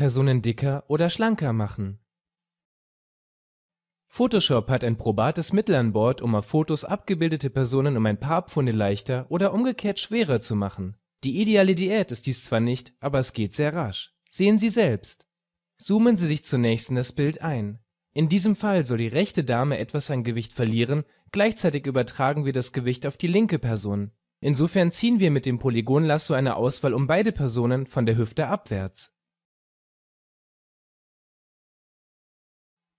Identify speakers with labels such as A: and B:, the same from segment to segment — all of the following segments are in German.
A: Personen dicker oder schlanker machen. Photoshop hat ein probates Mittel an Bord, um auf Fotos abgebildete Personen um ein paar Pfunde leichter oder umgekehrt schwerer zu machen. Die ideale Diät ist dies zwar nicht, aber es geht sehr rasch. Sehen Sie selbst. Zoomen Sie sich zunächst in das Bild ein. In diesem Fall soll die rechte Dame etwas an Gewicht verlieren, gleichzeitig übertragen wir das Gewicht auf die linke Person. Insofern ziehen wir mit dem Polygonlasso eine Auswahl um beide Personen von der Hüfte abwärts.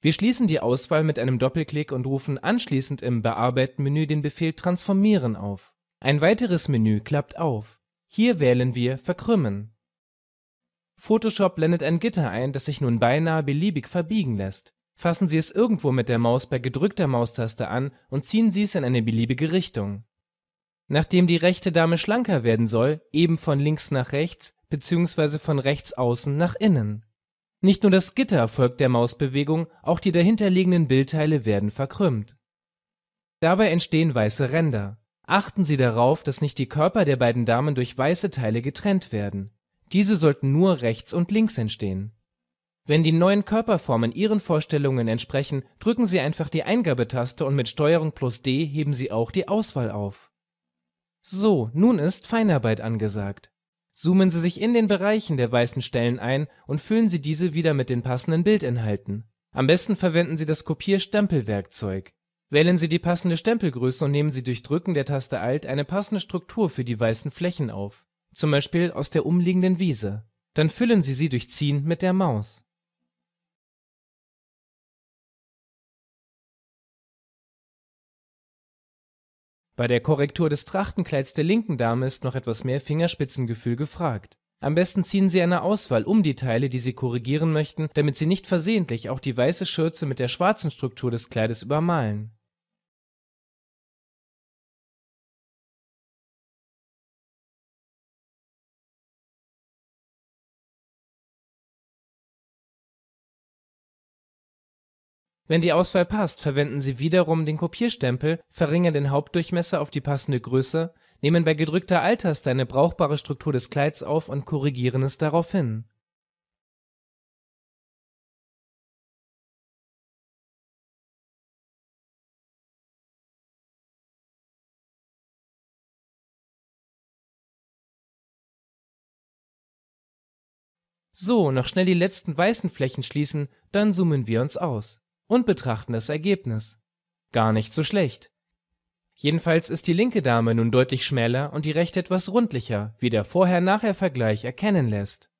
A: Wir schließen die Auswahl mit einem Doppelklick und rufen anschließend im Bearbeiten-Menü den Befehl Transformieren auf. Ein weiteres Menü klappt auf. Hier wählen wir Verkrümmen. Photoshop blendet ein Gitter ein, das sich nun beinahe beliebig verbiegen lässt. Fassen Sie es irgendwo mit der Maus bei gedrückter Maustaste an und ziehen Sie es in eine beliebige Richtung. Nachdem die rechte Dame schlanker werden soll, eben von links nach rechts bzw. von rechts außen nach innen. Nicht nur das Gitter folgt der Mausbewegung, auch die dahinterliegenden Bildteile werden verkrümmt. Dabei entstehen weiße Ränder. Achten Sie darauf, dass nicht die Körper der beiden Damen durch weiße Teile getrennt werden. Diese sollten nur rechts und links entstehen. Wenn die neuen Körperformen Ihren Vorstellungen entsprechen, drücken Sie einfach die Eingabetaste und mit Steuerung plus D heben Sie auch die Auswahl auf. So, nun ist Feinarbeit angesagt. Zoomen Sie sich in den Bereichen der weißen Stellen ein und füllen Sie diese wieder mit den passenden Bildinhalten. Am besten verwenden Sie das Kopier-Stempel-Werkzeug. Wählen Sie die passende Stempelgröße und nehmen Sie durch Drücken der Taste Alt eine passende Struktur für die weißen Flächen auf, zum Beispiel aus der umliegenden Wiese. Dann füllen Sie sie durch Ziehen mit der Maus Bei der Korrektur des Trachtenkleids der linken Dame ist noch etwas mehr Fingerspitzengefühl gefragt. Am besten ziehen Sie eine Auswahl um die Teile, die Sie korrigieren möchten, damit Sie nicht versehentlich auch die weiße Schürze mit der schwarzen Struktur des Kleides übermalen Wenn die Auswahl passt, verwenden Sie wiederum den Kopierstempel, verringern den Hauptdurchmesser auf die passende Größe, nehmen bei gedrückter Alt-Taste eine brauchbare Struktur des Kleids auf und korrigieren es daraufhin So, noch schnell die letzten weißen Flächen schließen, dann zoomen wir uns aus und betrachten das Ergebnis. Gar nicht so schlecht. Jedenfalls ist die linke Dame nun deutlich schmäler und die rechte etwas rundlicher, wie der Vorher-Nachher-Vergleich erkennen
B: lässt.